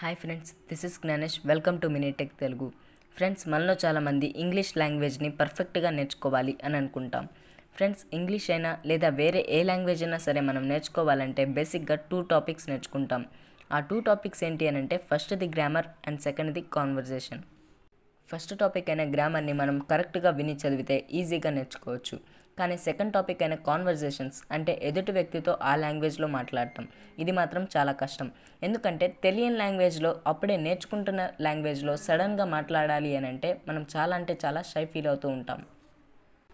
Hi friends this is Gnanesh welcome to Minitech Telugu friends మనలో చాలామంది English లాంగ్వేజ్ని పర్ఫెక్ట్గా నేర్చుకోవాలి అని అనుకుంటాం ఫ్రెండ్స్ ఇంగ్లీష్ అయినా లేదా వేరే ఏ లాంగ్వేజ్ అయినా సరే మనం నేర్చుకోవాలంటే బేసిక్గా టూ టాపిక్స్ నేర్చుకుంటాం ఆ టూ టాపిక్స్ ఏంటి అని అంటే first the grammar and second the conversation first topic అయిన గ్రామర్ని మనం కరెక్ట్గా విని చదివితే ఈజీగా నేర్చుకోవచ్చు కానీ సెకండ్ టాపిక్ అయిన కాన్వర్జేషన్స్ అంటే ఎదుటి వ్యక్తితో ఆ లాంగ్వేజ్లో మాట్లాడటం ఇది మాత్రం చాలా కష్టం ఎందుకంటే తెలియని లాంగ్వేజ్లో అప్పుడే నేర్చుకుంటున్న లాంగ్వేజ్లో సడన్గా మాట్లాడాలి అని అంటే మనం చాలా అంటే చాలా షై ఫీల్ అవుతూ ఉంటాం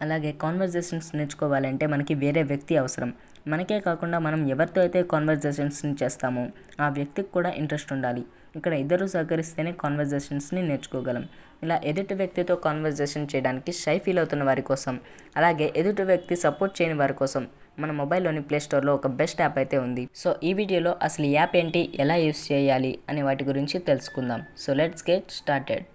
అలాగే కాన్వర్జేషన్స్ నేర్చుకోవాలంటే మనకి వేరే వ్యక్తి అవసరం మనకే కాకుండా మనం ఎవరితో అయితే కాన్వర్జేషన్స్ని చేస్తామో ఆ వ్యక్తికి కూడా ఇంట్రెస్ట్ ఉండాలి ఇక్కడ ఇద్దరు సహకరిస్తేనే కాన్వర్జేషన్స్ని నేర్చుకోగలం ఇలా ఎదుటి వ్యక్తితో కాన్వర్జేషన్ చేయడానికి షై ఫీల్ అవుతున్న వారి కోసం అలాగే ఎదుటి వ్యక్తి సపోర్ట్ చేయని వారి కోసం మన మొబైల్లోని ప్లేస్టోర్లో ఒక బెస్ట్ యాప్ అయితే ఉంది సో ఈ వీడియోలో అసలు యాప్ ఏంటి ఎలా యూస్ చేయాలి అనే వాటి గురించి తెలుసుకుందాం so let's get started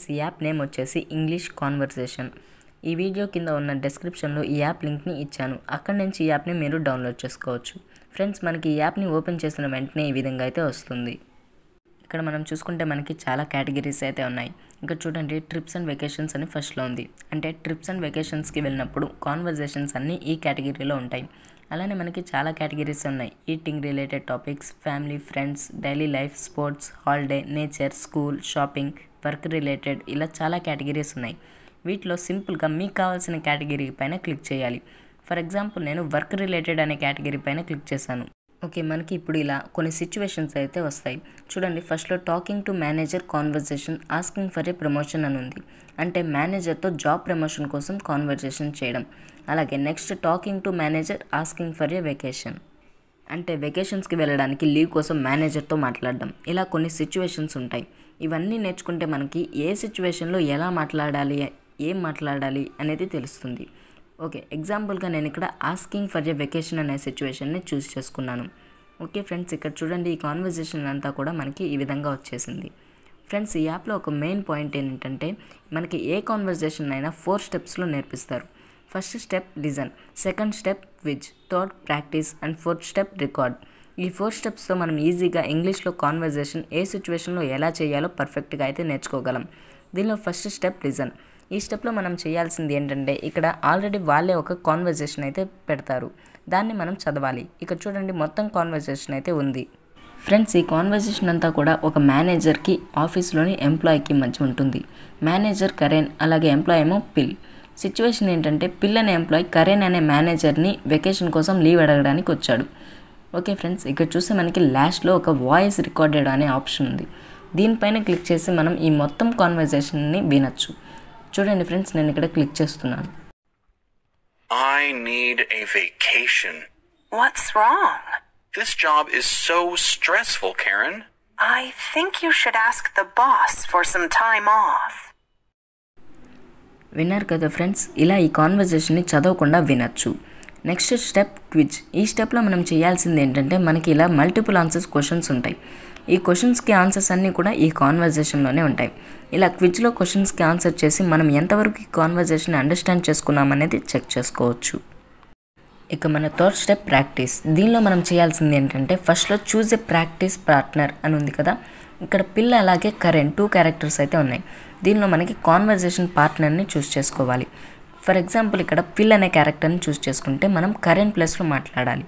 friends ఈ యాప్ నేమ్ వచ్చేసి ఇంగ్లీష్ కాన్వర్సేషన్ ఈ వీడియో కింద ఉన్న డిస్క్రిప్షన్లో ఈ యాప్ లింక్ని ఇచ్చాను అక్కడ నుంచి ఈ యాప్ని మీరు డౌన్లోడ్ చేసుకోవచ్చు ఫ్రెండ్స్ మనకి ఈ యాప్ని ఓపెన్ చేసిన వెంటనే ఈ విధంగా అయితే వస్తుంది ఇక్కడ మనం చూసుకుంటే మనకి చాలా కేటగిరీస్ అయితే ఉన్నాయి ఇంకా చూడండి ట్రిప్స్ అండ్ వెకేషన్స్ అని ఫస్ట్లో ఉంది అంటే ట్రిప్స్ అండ్ వెకేషన్స్కి వెళ్ళినప్పుడు కాన్వర్జేషన్స్ అన్నీ ఈ కేటగిరీలో ఉంటాయి అలానే మనకి చాలా కేటగిరీస్ ఉన్నాయి eating related topics family friends daily life sports holiday nature school shopping work related ఇలా చాలా కేటగిరీస్ ఉన్నాయి వీటిలో సింపుల్గా మీకు కావాల్సిన కేటగిరీ పైన క్లిక్ చేయాలి ఫర్ ఎగ్జాంపుల్ నేను వర్క్ రిలేటెడ్ అనే కేటగిరీ పైన క్లిక్ చేశాను ఓకే మనకి ఇప్పుడు ఇలా కొన్ని సిచ్యువేషన్స్ అయితే వస్తాయి చూడండి ఫస్ట్లో talking to manager conversation asking for a promotion అని ఉంది అంటే మేనేజర్తో జాబ్ ప్రమోషన్ కోసం కాన్వర్జేషన్ చేయడం అలాగే next talking to manager asking for a vacation అంటే వెకేషన్స్కి వెళ్ళడానికి లీవ్ కోసం మేనేజర్తో మాట్లాడడం ఇలా కొన్ని సిచ్యువేషన్స్ ఉంటాయి ఇవన్నీ నేర్చుకుంటే మనకి ఏ సిచ్యువేషన్లో ఎలా మాట్లాడాలి ఏం మాట్లాడాలి అనేది తెలుస్తుంది ఓకే ఎగ్జాంపుల్గా నేను ఇక్కడ ఆస్కింగ్ ఫర్ ఎ వెకేషన్ అనే సిచ్యువేషన్ని చూస్ చేసుకున్నాను ఓకే ఫ్రెండ్స్ ఇక్కడ చూడండి ఈ కాన్వర్జేషన్ అంతా కూడా మనకి ఈ విధంగా వచ్చేసింది ఫ్రెండ్స్ ఈ యాప్లో ఒక మెయిన్ పాయింట్ ఏంటంటే మనకి ఏ కాన్వర్జేషన్ అయినా ఫోర్ స్టెప్స్లో నేర్పిస్తారు first step listen second step విజ్ third practice and fourth step record ఈ ఫోర్ స్టెప్స్తో మనం ఈజీగా ఇంగ్లీష్లో కాన్వర్జేషన్ ఏ సిచ్యువేషన్లో ఎలా చేయాలో పర్ఫెక్ట్గా అయితే నేర్చుకోగలం దీనిలో ఫస్ట్ స్టెప్ లిజన్ ఈ స్టెప్లో మనం చేయాల్సింది ఏంటంటే ఇక్కడ ఆల్రెడీ వాళ్ళే ఒక కాన్వర్జేషన్ అయితే పెడతారు దాన్ని మనం చదవాలి ఇక్కడ చూడండి మొత్తం కాన్వర్జేషన్ అయితే ఉంది ఫ్రెండ్స్ ఈ కాన్వర్జేషన్ అంతా కూడా ఒక మేనేజర్కి ఆఫీస్లోని ఎంప్లాయీకి మధ్య ఉంటుంది మేనేజర్ కరెన్ అలాగే ఎంప్లాయ్ ఏమో పిల్ సిచ్యువేషన్ ఏంటంటే పిల్లని ఎంప్లాయ్ కరీన్ అనే మేనేజర్ని వెకేషన్ కోసం లీవ్ అడగడానికి వచ్చాడు ఓకే ఫ్రెండ్స్ ఇక్కడ చూస్తే మనకి లాస్ట్లో ఒక వాయిస్ రికార్డెడ్ అనే ఆప్షన్ ఉంది దీనిపైన క్లిక్ చేసి మనం ఈ మొత్తం కాన్వర్జేషన్ని వినొచ్చు చూడండి ఫ్రెండ్స్ నేను ఇక్కడ క్లిక్ చేస్తున్నాను I need a vacation what's wrong? This job is so stressful, Karen I think you should ask the boss for some time off విన్నారు కదా ఫ్రెండ్స్ ఇలా ఈ కాన్వర్జేషన్ని చదవకుండా వినొచ్చు నెక్స్ట్ స్టెప్ క్విజ్ ఈ స్టెప్లో మనం చేయాల్సింది ఏంటంటే మనకి ఇలా మల్టిపుల్ ఆన్సర్స్ క్వశ్చన్స్ ఉంటాయి ఈ క్వశ్చన్స్కి ఆన్సర్స్ అన్నీ కూడా ఈ కాన్వర్జేషన్లోనే ఉంటాయి ఇలా క్విజ్లో క్వశ్చన్స్కి ఆన్సర్ చేసి మనం ఎంతవరకు ఈ కాన్వర్జేషన్ అండర్స్టాండ్ చేసుకున్నామనేది చెక్ చేసుకోవచ్చు ఇక మన థర్డ్ స్టెప్ ప్రాక్టీస్ దీనిలో మనం చేయాల్సింది ఏంటంటే ఫస్ట్లో చూజ్ ఎ ప్రాక్టీస్ పార్ట్నర్ అని ఉంది కదా ఇక్కడ పిల్ల అలాగే కరెంట్ టూ క్యారెక్టర్స్ అయితే ఉన్నాయి దీనిలో మనకి కాన్వర్జేషన్ పార్ట్నర్ని చూస్ చేసుకోవాలి ఫర్ ఎగ్జాంపుల్ ఇక్కడ పిల్ అనే క్యారెక్టర్ని చూస్ చేసుకుంటే మనం కరెంట్ ప్లస్లో మాట్లాడాలి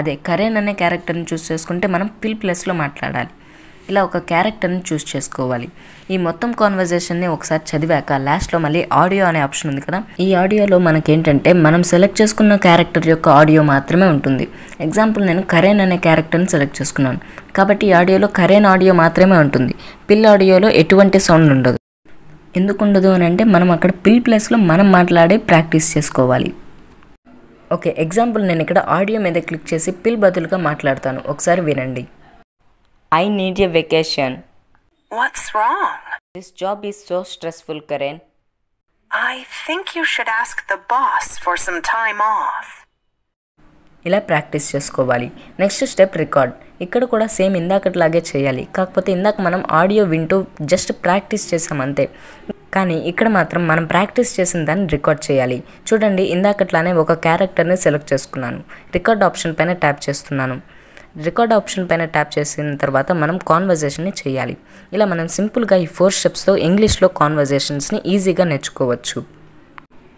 అదే కరెన్ అనే క్యారెక్టర్ని చూస్ చేసుకుంటే మనం పిల్ ప్లస్లో మాట్లాడాలి ఇలా ఒక క్యారెక్టర్ని చూస్ చేసుకోవాలి ఈ మొత్తం కాన్వర్జేషన్ని ఒకసారి చదివాక లాస్ట్లో మళ్ళీ ఆడియో అనే ఆప్షన్ ఉంది కదా ఈ ఆడియోలో మనకేంటంటే మనం సెలెక్ట్ చేసుకున్న క్యారెక్టర్ యొక్క ఆడియో మాత్రమే ఉంటుంది ఎగ్జాంపుల్ నేను కరేన్ అనే క్యారెక్టర్ని సెలెక్ట్ చేసుకున్నాను కాబట్టి ఈ ఆడియోలో కరేన్ ఆడియో మాత్రమే ఉంటుంది పిల్ ఆడియోలో ఎటువంటి సౌండ్ ఉండదు ఎందుకు ఉండదు అని అంటే మనం అక్కడ పిల్ ప్లేస్లో మనం మాట్లాడే ప్రాక్టీస్ చేసుకోవాలి ఓకే ఎగ్జాంపుల్ నేను ఇక్కడ ఆడియో మీద క్లిక్ చేసి పిల్ బదులుగా మాట్లాడతాను ఒకసారి వినండి I need a vacation what's wrong this job is so stressful Karen I think you should ask the boss for some time off ఇలా ప్రాక్టీస్ చేసుకోవాలి నెక్స్ట్ స్టెప్ రికార్డ్ ఇక్కడ కూడా సేమ్ ఇందాకట్లాగే చేయాలి కాకపోతే ఇందాక మనం ఆడియో వింటూ జస్ట్ ప్రాక్టీస్ చేసాం అంతే కానీ ఇక్కడ మాత్రం మనం ప్రాక్టీస్ చేసిన దాన్ని రికార్డ్ చేయాలి చూడండి ఇందాకట్లానే ఒక క్యారెక్టర్ని సెలెక్ట్ చేసుకున్నాను రికార్డ్ ఆప్షన్ పైన ట్యాప్ చేస్తున్నాను రికార్డ్ ఆప్షన్ పైన ట్యాప్ చేసిన తర్వాత మనం కాన్వర్జేషన్ని చేయాలి ఇలా మనం సింపుల్గా ఈ ఫోర్ స్టెప్స్తో ఇంగ్లీష్లో కాన్వర్జేషన్స్ని ఈజీగా నేర్చుకోవచ్చు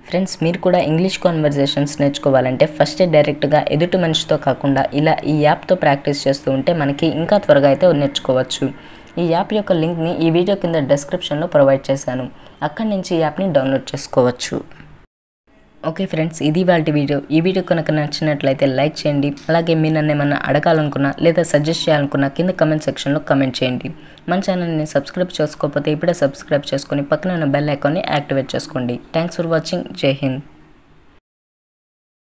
ఫ్రెండ్స్ మీరు కూడా ఇంగ్లీష్ కాన్వర్జేషన్స్ నేర్చుకోవాలంటే ఫస్ట్ డైరెక్ట్గా ఎదుటి మనిషితో కాకుండా ఇలా ఈ యాప్తో ప్రాక్టీస్ చేస్తూ ఉంటే మనకి ఇంకా త్వరగా అయితే నేర్చుకోవచ్చు ఈ యాప్ యొక్క లింక్ని ఈ వీడియో కింద డిస్క్రిప్షన్లో ప్రొవైడ్ చేశాను అక్కడి నుంచి ఈ యాప్ని డౌన్లోడ్ చేసుకోవచ్చు ఓకే ఫ్రెండ్స్ ఇది వాళ్ళ వీడియో ఈ వీడియో కనుక నచ్చినట్లయితే లైక్ చేయండి అలాగే మీ నన్ను ఏమన్నా అడగాలనుకున్నా లేదా సజెస్ట్ చేయాలనుకున్నా కింద కమెంట్ సెక్షన్లో కమెంట్ చేయండి మన ఛానల్ని సబ్స్క్రైబ్ చేసుకోకపోతే ఇప్పుడే సబ్స్క్రైబ్ చేసుకొని పక్కన ఉన్న బెల్ ఐకాన్ని యాక్టివేట్ చేసుకోండి థ్యాంక్స్ ఫర్ వాచింగ్ జై హింద్